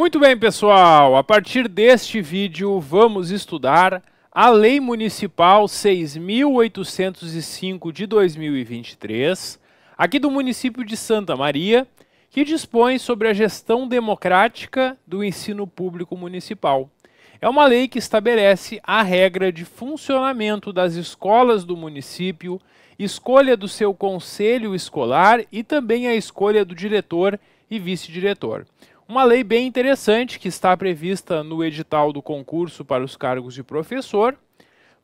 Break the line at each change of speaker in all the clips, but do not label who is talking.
Muito bem, pessoal. A partir deste vídeo, vamos estudar a Lei Municipal 6.805 de 2023, aqui do município de Santa Maria, que dispõe sobre a gestão democrática do ensino público municipal. É uma lei que estabelece a regra de funcionamento das escolas do município, escolha do seu conselho escolar e também a escolha do diretor e vice-diretor. Uma lei bem interessante que está prevista no edital do concurso para os cargos de professor.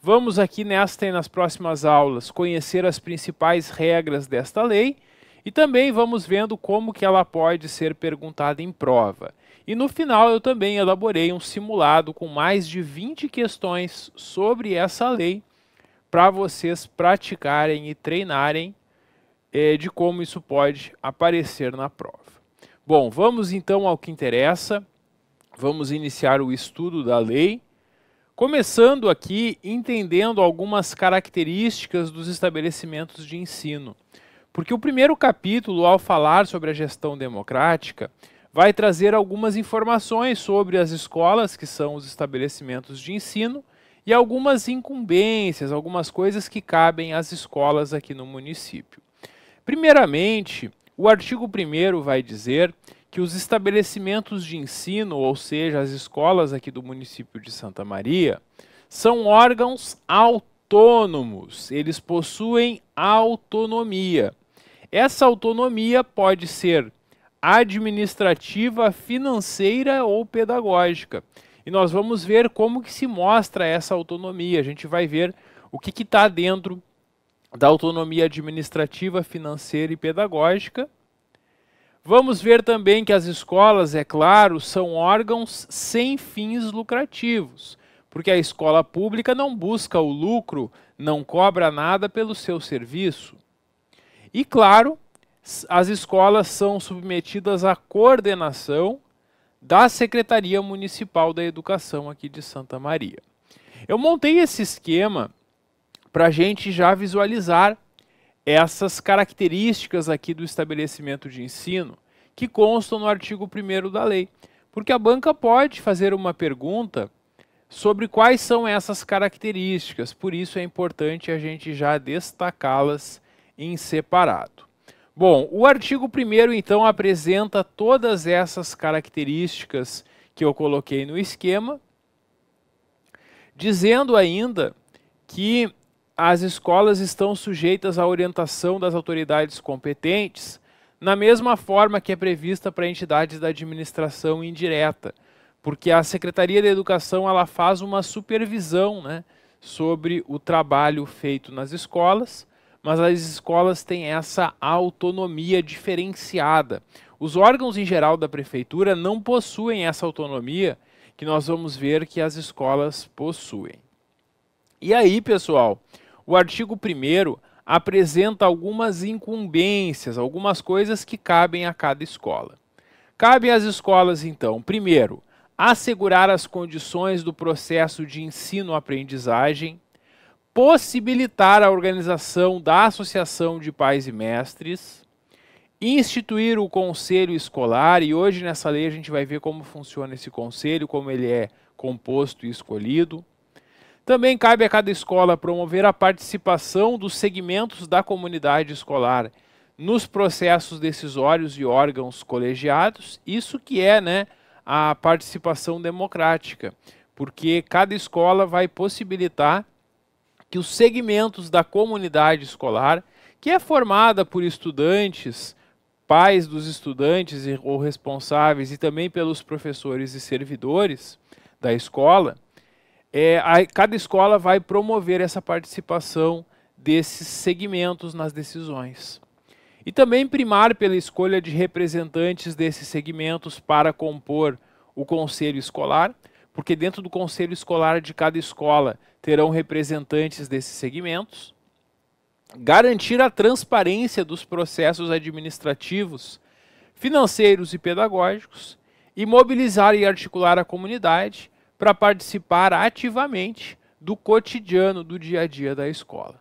Vamos aqui nesta e nas próximas aulas conhecer as principais regras desta lei e também vamos vendo como que ela pode ser perguntada em prova. E no final eu também elaborei um simulado com mais de 20 questões sobre essa lei para vocês praticarem e treinarem eh, de como isso pode aparecer na prova. Bom, vamos então ao que interessa. Vamos iniciar o estudo da lei, começando aqui entendendo algumas características dos estabelecimentos de ensino. Porque o primeiro capítulo, ao falar sobre a gestão democrática, vai trazer algumas informações sobre as escolas, que são os estabelecimentos de ensino, e algumas incumbências, algumas coisas que cabem às escolas aqui no município. Primeiramente, o artigo 1 vai dizer que os estabelecimentos de ensino, ou seja, as escolas aqui do município de Santa Maria, são órgãos autônomos, eles possuem autonomia. Essa autonomia pode ser administrativa, financeira ou pedagógica. E nós vamos ver como que se mostra essa autonomia. A gente vai ver o que está dentro da autonomia administrativa, financeira e pedagógica. Vamos ver também que as escolas, é claro, são órgãos sem fins lucrativos, porque a escola pública não busca o lucro, não cobra nada pelo seu serviço. E claro, as escolas são submetidas à coordenação da Secretaria Municipal da Educação aqui de Santa Maria. Eu montei esse esquema para a gente já visualizar essas características aqui do estabelecimento de ensino que constam no artigo 1 da lei. Porque a banca pode fazer uma pergunta sobre quais são essas características, por isso é importante a gente já destacá-las em separado. Bom, o artigo 1 então apresenta todas essas características que eu coloquei no esquema, dizendo ainda que as escolas estão sujeitas à orientação das autoridades competentes, na mesma forma que é prevista para entidades da administração indireta, porque a Secretaria da Educação ela faz uma supervisão né, sobre o trabalho feito nas escolas, mas as escolas têm essa autonomia diferenciada. Os órgãos em geral da prefeitura não possuem essa autonomia que nós vamos ver que as escolas possuem. E aí, pessoal, o artigo 1 apresenta algumas incumbências, algumas coisas que cabem a cada escola. Cabem às escolas, então, primeiro, assegurar as condições do processo de ensino-aprendizagem, possibilitar a organização da Associação de Pais e Mestres, instituir o conselho escolar, e hoje nessa lei a gente vai ver como funciona esse conselho, como ele é composto e escolhido, também cabe a cada escola promover a participação dos segmentos da comunidade escolar nos processos decisórios e órgãos colegiados, isso que é né, a participação democrática, porque cada escola vai possibilitar que os segmentos da comunidade escolar, que é formada por estudantes, pais dos estudantes ou responsáveis e também pelos professores e servidores da escola, é, a, cada escola vai promover essa participação desses segmentos nas decisões. E também primar pela escolha de representantes desses segmentos para compor o conselho escolar, porque dentro do conselho escolar de cada escola terão representantes desses segmentos. Garantir a transparência dos processos administrativos, financeiros e pedagógicos. E mobilizar e articular a comunidade para participar ativamente do cotidiano, do dia a dia da escola.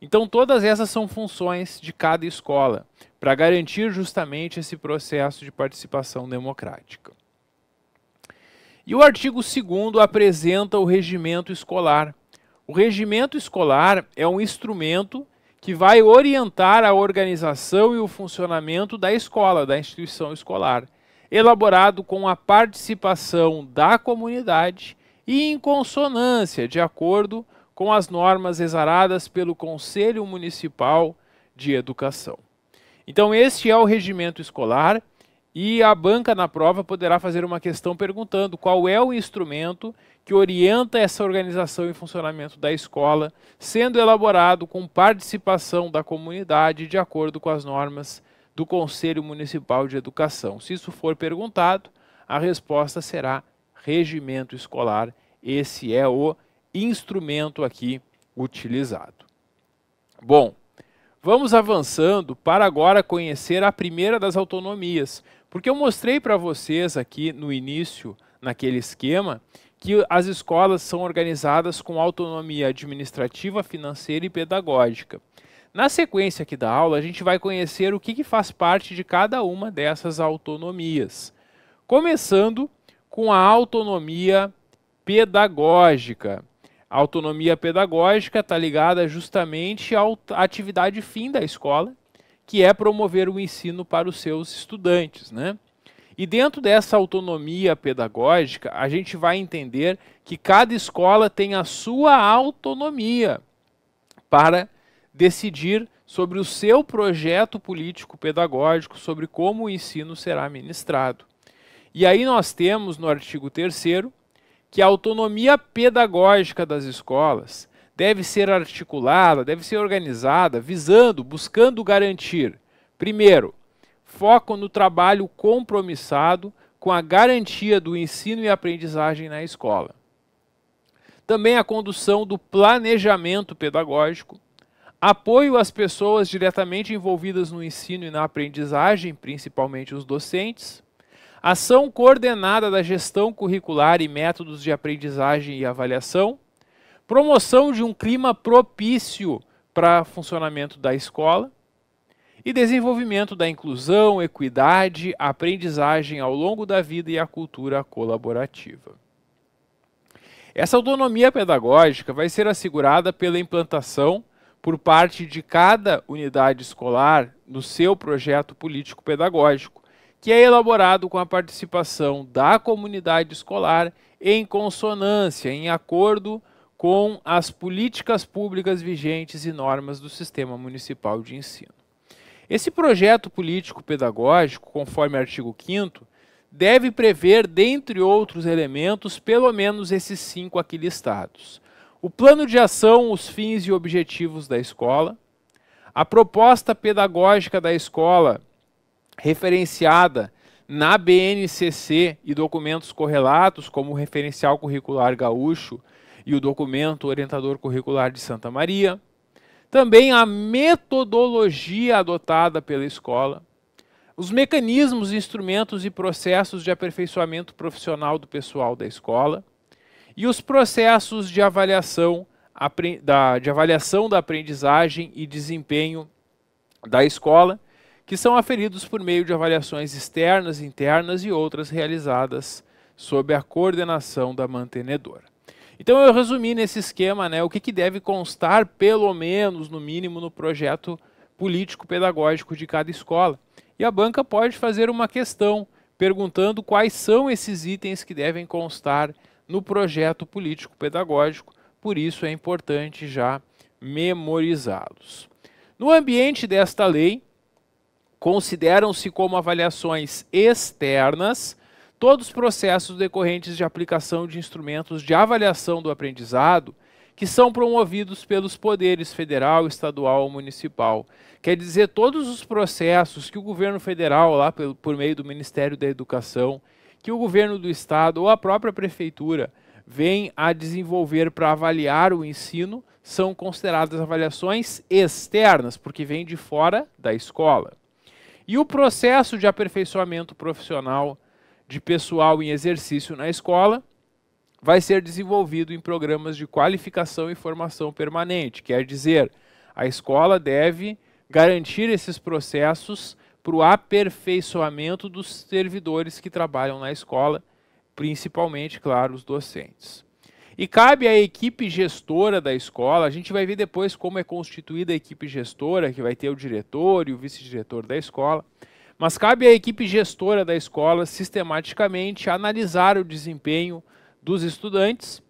Então, todas essas são funções de cada escola para garantir justamente esse processo de participação democrática. E o artigo 2 apresenta o regimento escolar. O regimento escolar é um instrumento que vai orientar a organização e o funcionamento da escola, da instituição escolar elaborado com a participação da comunidade e em consonância, de acordo com as normas exaradas pelo Conselho Municipal de Educação. Então, este é o regimento escolar e a banca na prova poderá fazer uma questão perguntando qual é o instrumento que orienta essa organização e funcionamento da escola, sendo elaborado com participação da comunidade de acordo com as normas do Conselho Municipal de Educação. Se isso for perguntado, a resposta será regimento escolar. Esse é o instrumento aqui utilizado. Bom, vamos avançando para agora conhecer a primeira das autonomias, porque eu mostrei para vocês aqui no início, naquele esquema, que as escolas são organizadas com autonomia administrativa, financeira e pedagógica. Na sequência aqui da aula, a gente vai conhecer o que, que faz parte de cada uma dessas autonomias. Começando com a autonomia pedagógica. A autonomia pedagógica está ligada justamente à atividade fim da escola, que é promover o ensino para os seus estudantes. Né? E dentro dessa autonomia pedagógica, a gente vai entender que cada escola tem a sua autonomia para decidir sobre o seu projeto político pedagógico, sobre como o ensino será ministrado. E aí nós temos no artigo 3 que a autonomia pedagógica das escolas deve ser articulada, deve ser organizada, visando, buscando garantir, primeiro, foco no trabalho compromissado com a garantia do ensino e aprendizagem na escola. Também a condução do planejamento pedagógico, Apoio às pessoas diretamente envolvidas no ensino e na aprendizagem, principalmente os docentes. Ação coordenada da gestão curricular e métodos de aprendizagem e avaliação. Promoção de um clima propício para funcionamento da escola. E desenvolvimento da inclusão, equidade, aprendizagem ao longo da vida e a cultura colaborativa. Essa autonomia pedagógica vai ser assegurada pela implantação por parte de cada unidade escolar no seu projeto político-pedagógico, que é elaborado com a participação da comunidade escolar em consonância, em acordo com as políticas públicas vigentes e normas do sistema municipal de ensino. Esse projeto político-pedagógico, conforme artigo 5 deve prever, dentre outros elementos, pelo menos esses cinco aqui listados o plano de ação, os fins e objetivos da escola, a proposta pedagógica da escola referenciada na BNCC e documentos correlatos, como o Referencial Curricular Gaúcho e o Documento Orientador Curricular de Santa Maria, também a metodologia adotada pela escola, os mecanismos, instrumentos e processos de aperfeiçoamento profissional do pessoal da escola e os processos de avaliação, da, de avaliação da aprendizagem e desempenho da escola, que são aferidos por meio de avaliações externas, internas e outras realizadas sob a coordenação da mantenedora. Então eu resumi nesse esquema né, o que, que deve constar, pelo menos, no mínimo, no projeto político-pedagógico de cada escola. E a banca pode fazer uma questão perguntando quais são esses itens que devem constar no projeto político-pedagógico, por isso é importante já memorizá-los. No ambiente desta lei, consideram-se como avaliações externas todos os processos decorrentes de aplicação de instrumentos de avaliação do aprendizado que são promovidos pelos poderes federal, estadual ou municipal. Quer dizer, todos os processos que o governo federal, lá por meio do Ministério da Educação, que o governo do estado ou a própria prefeitura vem a desenvolver para avaliar o ensino são consideradas avaliações externas, porque vêm de fora da escola. E o processo de aperfeiçoamento profissional de pessoal em exercício na escola vai ser desenvolvido em programas de qualificação e formação permanente, quer dizer, a escola deve garantir esses processos para o aperfeiçoamento dos servidores que trabalham na escola, principalmente, claro, os docentes. E cabe à equipe gestora da escola, a gente vai ver depois como é constituída a equipe gestora, que vai ter o diretor e o vice-diretor da escola, mas cabe à equipe gestora da escola sistematicamente analisar o desempenho dos estudantes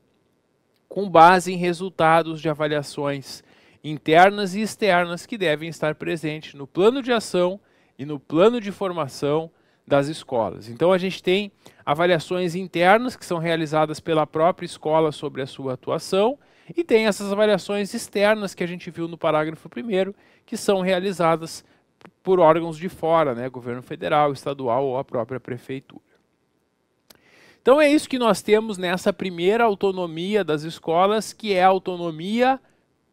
com base em resultados de avaliações internas e externas que devem estar presentes no plano de ação e no plano de formação das escolas. Então a gente tem avaliações internas que são realizadas pela própria escola sobre a sua atuação e tem essas avaliações externas que a gente viu no parágrafo primeiro, que são realizadas por órgãos de fora, né, governo federal, estadual ou a própria prefeitura. Então é isso que nós temos nessa primeira autonomia das escolas, que é a autonomia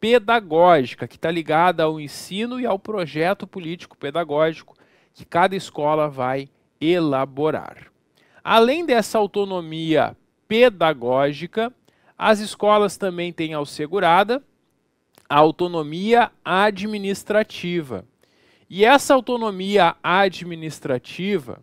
pedagógica, que está ligada ao ensino e ao projeto político-pedagógico que cada escola vai elaborar. Além dessa autonomia pedagógica, as escolas também têm assegurada a autonomia administrativa. E essa autonomia administrativa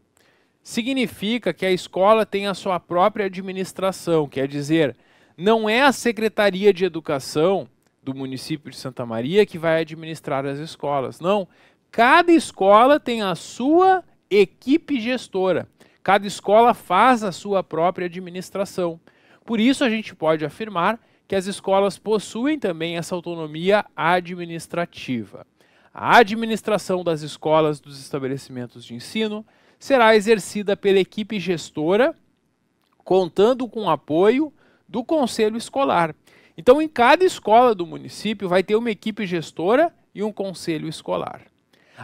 significa que a escola tem a sua própria administração, quer dizer, não é a Secretaria de Educação do município de Santa Maria que vai administrar as escolas. Não. Cada escola tem a sua equipe gestora. Cada escola faz a sua própria administração. Por isso, a gente pode afirmar que as escolas possuem também essa autonomia administrativa. A administração das escolas dos estabelecimentos de ensino será exercida pela equipe gestora, contando com o apoio do conselho escolar, então, em cada escola do município vai ter uma equipe gestora e um conselho escolar.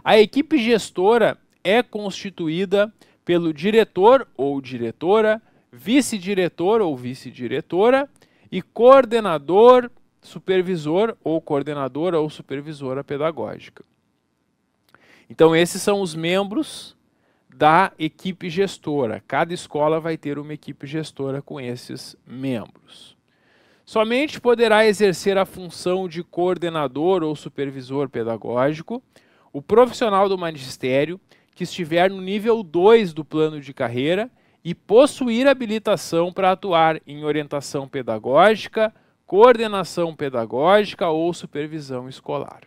A equipe gestora é constituída pelo diretor ou diretora, vice-diretor ou vice-diretora e coordenador, supervisor ou coordenadora ou supervisora pedagógica. Então, esses são os membros da equipe gestora. Cada escola vai ter uma equipe gestora com esses membros somente poderá exercer a função de coordenador ou supervisor pedagógico o profissional do magistério que estiver no nível 2 do plano de carreira e possuir habilitação para atuar em orientação pedagógica, coordenação pedagógica ou supervisão escolar.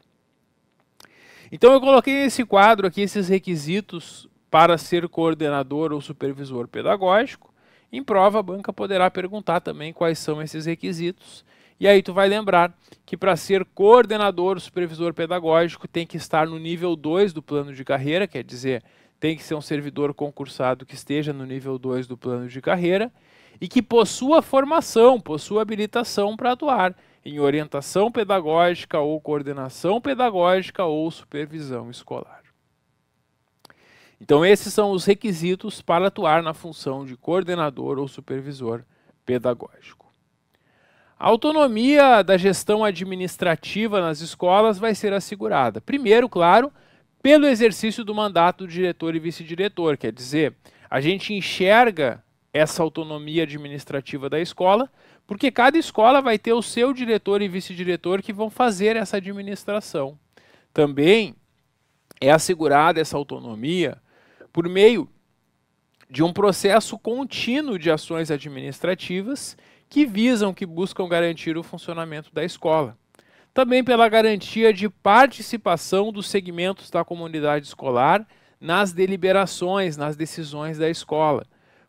Então eu coloquei nesse quadro aqui esses requisitos para ser coordenador ou supervisor pedagógico. Em prova, a banca poderá perguntar também quais são esses requisitos. E aí tu vai lembrar que para ser coordenador, supervisor pedagógico, tem que estar no nível 2 do plano de carreira, quer dizer, tem que ser um servidor concursado que esteja no nível 2 do plano de carreira e que possua formação, possua habilitação para atuar em orientação pedagógica ou coordenação pedagógica ou supervisão escolar. Então, esses são os requisitos para atuar na função de coordenador ou supervisor pedagógico. A autonomia da gestão administrativa nas escolas vai ser assegurada. Primeiro, claro, pelo exercício do mandato do diretor e vice-diretor, quer dizer, a gente enxerga essa autonomia administrativa da escola, porque cada escola vai ter o seu diretor e vice-diretor que vão fazer essa administração. Também é assegurada essa autonomia por meio de um processo contínuo de ações administrativas que visam que buscam garantir o funcionamento da escola. Também pela garantia de participação dos segmentos da comunidade escolar nas deliberações, nas decisões da escola.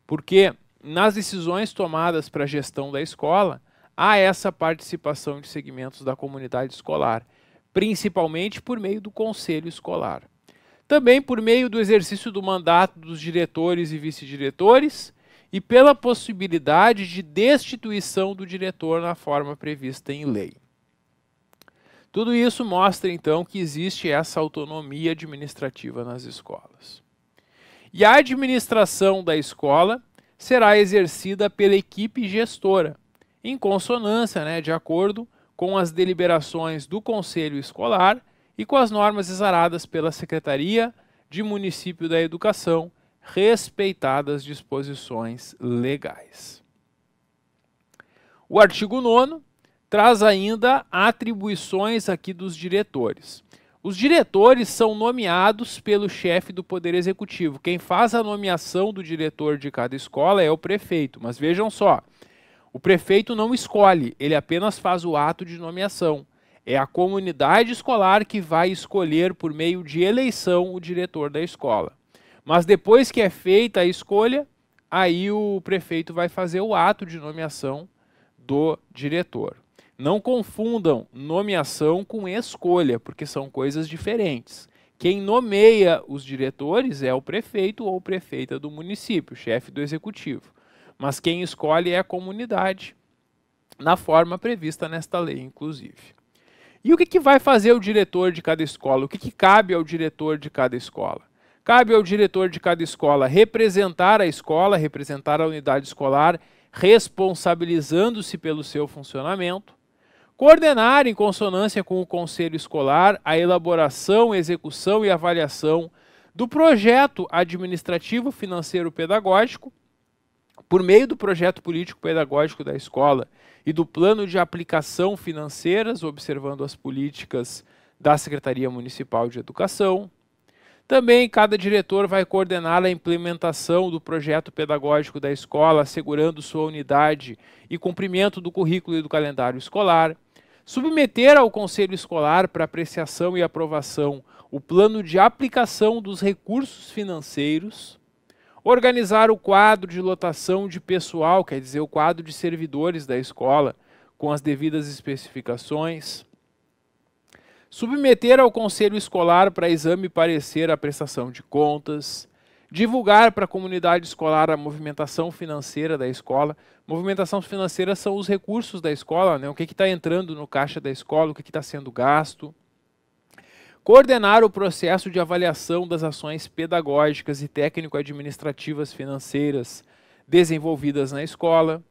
Porque nas decisões tomadas para a gestão da escola, há essa participação de segmentos da comunidade escolar, principalmente por meio do conselho escolar também por meio do exercício do mandato dos diretores e vice-diretores e pela possibilidade de destituição do diretor na forma prevista em lei. Tudo isso mostra então que existe essa autonomia administrativa nas escolas. E a administração da escola será exercida pela equipe gestora, em consonância, né, de acordo com as deliberações do conselho escolar e com as normas exaradas pela Secretaria de Município da Educação, respeitadas disposições legais. O artigo 9 traz ainda atribuições aqui dos diretores. Os diretores são nomeados pelo chefe do Poder Executivo. Quem faz a nomeação do diretor de cada escola é o prefeito. Mas vejam só, o prefeito não escolhe, ele apenas faz o ato de nomeação. É a comunidade escolar que vai escolher por meio de eleição o diretor da escola. Mas depois que é feita a escolha, aí o prefeito vai fazer o ato de nomeação do diretor. Não confundam nomeação com escolha, porque são coisas diferentes. Quem nomeia os diretores é o prefeito ou prefeita do município, chefe do executivo. Mas quem escolhe é a comunidade, na forma prevista nesta lei, inclusive. E o que, que vai fazer o diretor de cada escola? O que, que cabe ao diretor de cada escola? Cabe ao diretor de cada escola representar a escola, representar a unidade escolar, responsabilizando-se pelo seu funcionamento, coordenar em consonância com o conselho escolar a elaboração, execução e avaliação do projeto administrativo financeiro pedagógico por meio do projeto político-pedagógico da escola e do plano de aplicação financeiras, observando as políticas da Secretaria Municipal de Educação. Também cada diretor vai coordenar a implementação do projeto pedagógico da escola, assegurando sua unidade e cumprimento do currículo e do calendário escolar. Submeter ao Conselho Escolar para apreciação e aprovação o plano de aplicação dos recursos financeiros Organizar o quadro de lotação de pessoal, quer dizer, o quadro de servidores da escola, com as devidas especificações. Submeter ao conselho escolar para exame e parecer a prestação de contas. Divulgar para a comunidade escolar a movimentação financeira da escola. Movimentação financeira são os recursos da escola, né? o que está entrando no caixa da escola, o que está sendo gasto coordenar o processo de avaliação das ações pedagógicas e técnico-administrativas financeiras desenvolvidas na escola,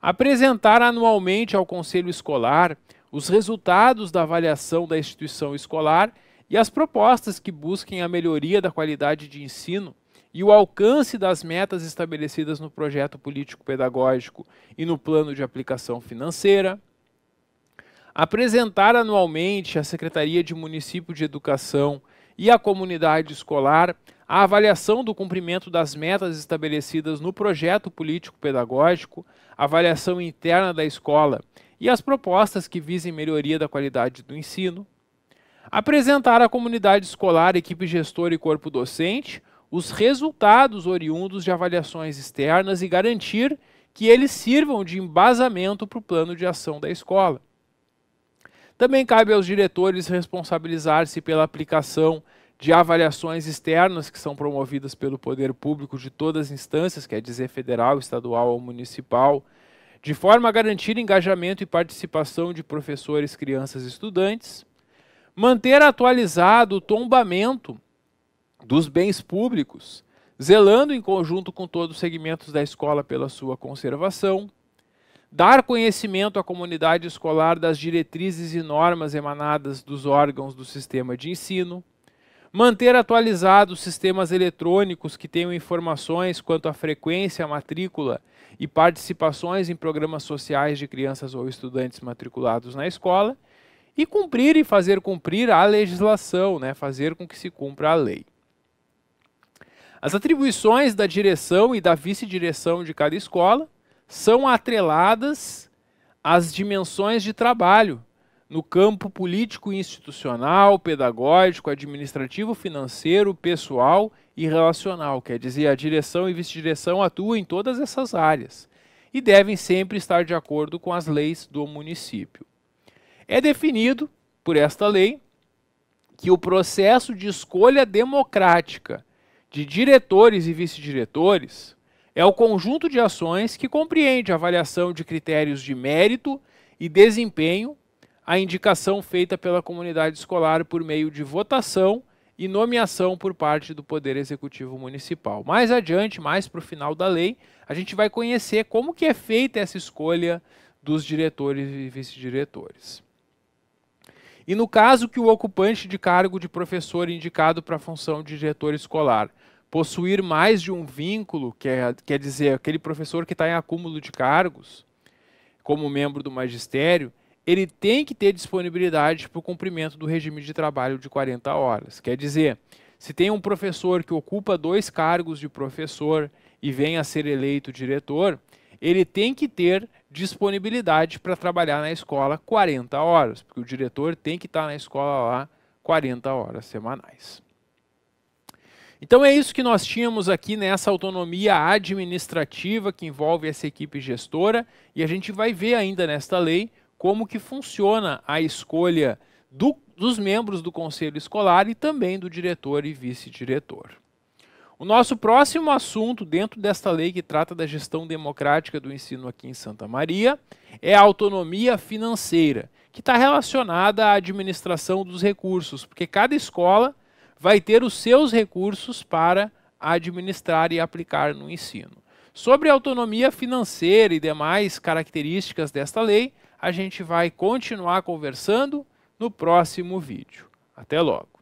apresentar anualmente ao Conselho Escolar os resultados da avaliação da instituição escolar e as propostas que busquem a melhoria da qualidade de ensino e o alcance das metas estabelecidas no projeto político-pedagógico e no plano de aplicação financeira apresentar anualmente à Secretaria de Município de Educação e à comunidade escolar a avaliação do cumprimento das metas estabelecidas no projeto político-pedagógico, avaliação interna da escola e as propostas que visem melhoria da qualidade do ensino. Apresentar à comunidade escolar, equipe gestora e corpo docente os resultados oriundos de avaliações externas e garantir que eles sirvam de embasamento para o plano de ação da escola. Também cabe aos diretores responsabilizar-se pela aplicação de avaliações externas que são promovidas pelo poder público de todas as instâncias, quer dizer federal, estadual ou municipal, de forma a garantir engajamento e participação de professores, crianças e estudantes, manter atualizado o tombamento dos bens públicos, zelando em conjunto com todos os segmentos da escola pela sua conservação, dar conhecimento à comunidade escolar das diretrizes e normas emanadas dos órgãos do sistema de ensino, manter atualizados sistemas eletrônicos que tenham informações quanto à frequência, matrícula e participações em programas sociais de crianças ou estudantes matriculados na escola, e cumprir e fazer cumprir a legislação, né, fazer com que se cumpra a lei. As atribuições da direção e da vice-direção de cada escola são atreladas às dimensões de trabalho no campo político, institucional, pedagógico, administrativo, financeiro, pessoal e relacional. Quer dizer, a direção e vice-direção atuam em todas essas áreas e devem sempre estar de acordo com as leis do município. É definido por esta lei que o processo de escolha democrática de diretores e vice-diretores é o conjunto de ações que compreende a avaliação de critérios de mérito e desempenho, a indicação feita pela comunidade escolar por meio de votação e nomeação por parte do Poder Executivo Municipal. Mais adiante, mais para o final da lei, a gente vai conhecer como que é feita essa escolha dos diretores e vice-diretores. E no caso que o ocupante de cargo de professor indicado para a função de diretor escolar possuir mais de um vínculo, quer, é, quer dizer, aquele professor que está em acúmulo de cargos, como membro do magistério, ele tem que ter disponibilidade para o cumprimento do regime de trabalho de 40 horas. Quer dizer, se tem um professor que ocupa dois cargos de professor e vem a ser eleito diretor, ele tem que ter disponibilidade para trabalhar na escola 40 horas, porque o diretor tem que estar tá na escola lá 40 horas semanais. Então é isso que nós tínhamos aqui nessa autonomia administrativa que envolve essa equipe gestora e a gente vai ver ainda nesta lei como que funciona a escolha do, dos membros do conselho escolar e também do diretor e vice-diretor. O nosso próximo assunto dentro desta lei que trata da gestão democrática do ensino aqui em Santa Maria é a autonomia financeira, que está relacionada à administração dos recursos, porque cada escola vai ter os seus recursos para administrar e aplicar no ensino. Sobre a autonomia financeira e demais características desta lei, a gente vai continuar conversando no próximo vídeo. Até logo!